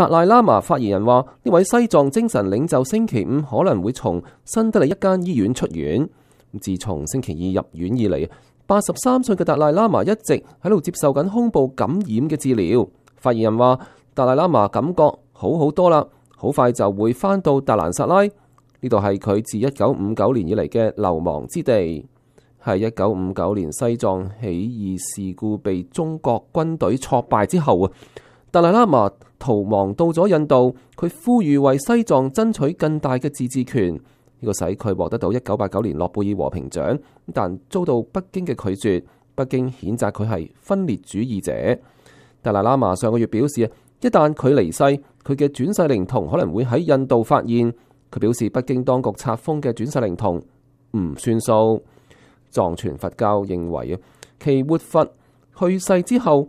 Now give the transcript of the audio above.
达赖喇嘛发言人话：呢位西藏精神领袖星期五可能会从新德里一间医院出院。自从星期二入院以嚟，八十三岁嘅达赖喇嘛一直喺度接受紧胸部感染嘅治疗。发言人话：达赖喇嘛感觉好好多啦，好快就会翻到达兰萨拉呢度，系佢自一九五九年以嚟嘅流亡之地，系一九五九年西藏起义事故被中国军队挫败之后啊。达赖喇嘛逃亡到咗印度，佢呼吁为西藏争取更大嘅自治权，呢个使佢获得到一九八九年诺贝尔和平奖，但遭到北京嘅拒绝。北京谴责佢系分裂主义者。达赖喇嘛上个月表示啊，一旦佢离世，佢嘅转世灵童可能会喺印度发现。佢表示北京当局拆封嘅转世灵童唔算数。藏传佛教认为啊，其活佛去世之后。